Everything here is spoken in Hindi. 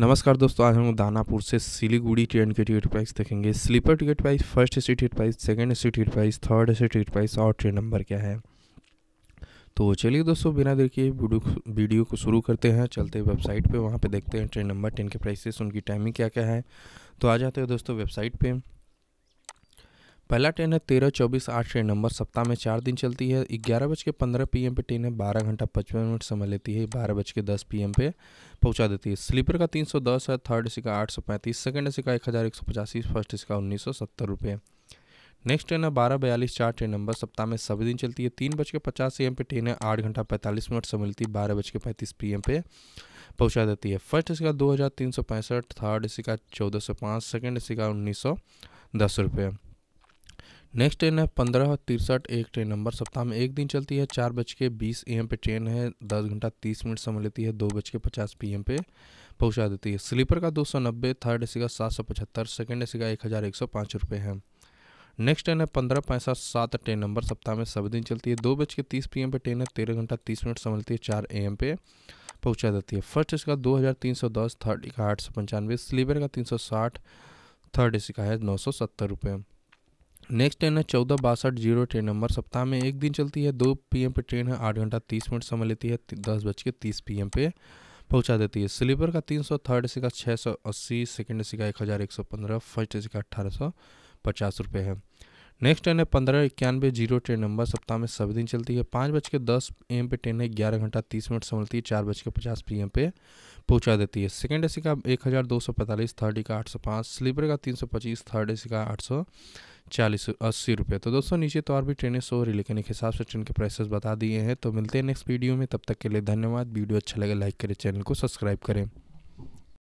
नमस्कार दोस्तों आज हम दानापुर से सिलीगुड़ी ट्रेन के टिकट प्राइस देखेंगे sleeper ticket price first A ticket price second A ticket price third A ticket price और ट्रेन नंबर क्या है तो चलिए दोस्तों बिना देखिए वीडियो को शुरू करते हैं चलते वेबसाइट पर वहाँ पर देखते हैं ट्रेन नंबर ट्रेन के प्राइसेस उनकी टाइमिंग क्या क्या है तो आ जाते हैं दोस्तों वेबसाइट पर पहला ट्रेन है तेरह चौबीस आठ ट्रेन नंबर सप्ताह में चार दिन चलती है ग्यारह बज के पंद्रह पी पे ट्रेन है बारह घंटा पचपन मिनट समय लेती है बारह बज के दस पी पे पहुंचा देती है स्लीपर का तीन सौ दस है थर्ड इसी का आठ सौ पैंतीस सेकेंड इसी का एक हज़ार एक सौ पचासी फर्स्ट एसी का उन्नीस सौ सत्तर रुपये नेक्स्ट ट्रेन है बारह बयालीस चार ट्रेन नंबर सप्ताह में सभी दिन चलती है तीन बज के पचास एम पे ट्रेन है आठ घंटा पैंतालीस मिनट समय लेती है बारह बज के पैंतीस पी पे पहुंचा देती है फर्स्ट इसका दो हज़ार तीन सौ पैंसठ थर्ड इसी का चौदह सौ पाँच सेकेंड इसी का उन्नीस सौ दस रुपये नेक्स्ट ट्रेन है पंद्रह तिरसठ एक ट्रेन नंबर सप्ताह में एक दिन चलती है चार बज के बीस ए एम पे ट्रेन है दस घंटा तीस मिनट समय लेती है दो बज के पचास पी एम पे पहुँचा देती है स्लीपर का दो सौ नब्बे थर्ड ए सी का सात सौ पचहत्तर सेकेंड ए सी का एक हज़ार एक सौ पाँच रुपये है नेक्स्ट ट्रेन है पंद्रह पैंसठ सात ट्रेन नंबर सप्ताह में सब दिन चलती है दो बज के तीस पी एम पे ट्रेन है तेरह घंटा तीस मिनट समय लेती है चार ए एम पे पहुँचा देती है फर्स्ट इसका दो हज़ार तीन सौ दस थर्ड का आठ सौ पंचानवे स्लीपर का तीन सौ साठ थर्ड ए सी का है नौ सौ सत्तर रुपये नेक्स्ट ट्रेन है चौदह बासठ जीरो ट्रेन नंबर सप्ताह में एक दिन चलती है दो पी पे ट्रेन है आठ घंटा तीस मिनट समय लेती है दस बज के तीस पी पे पहुंचा देती है स्लीपर का तीन सौ थर्ड एसी का छः सौ अस्सी सेकेंड एसी का एक हज़ार एक सौ पंद्रह फर्स्ट एसी का अट्ठारह सौ पचास रुपये है नेक्स्ट ट्रेन है पंद्रह इक्यानवे जीरो ट्रेन नंबर सप्ताह में सभी दिन चलती है पाँच बज के दस एम पे ट्रेन है ग्यारह घंटा तीस मिनट संभलती है चार बज के पचास पी एम पे पहुंचा देती है सेकेंड ए सी का एक हज़ार दो सौ पैंतालीस थर्ड का आठ सौ पाँच स्लीपर का तीन सौ पच्चीस थर्ड ए सी का आठ सौ चालीस अस्सी रुपये तो दोस्तों नीचे तो और भी ट्रेनें सो रही लेकिन एक हिसाब से ट्रेन के प्राइसेस बता दिए हैं तो मिलते हैं नेक्स्ट वीडियो में तब तक के लिए धन्यवाद वीडियो अच्छा लगे लाइक करें चैनल को सब्सक्राइब करें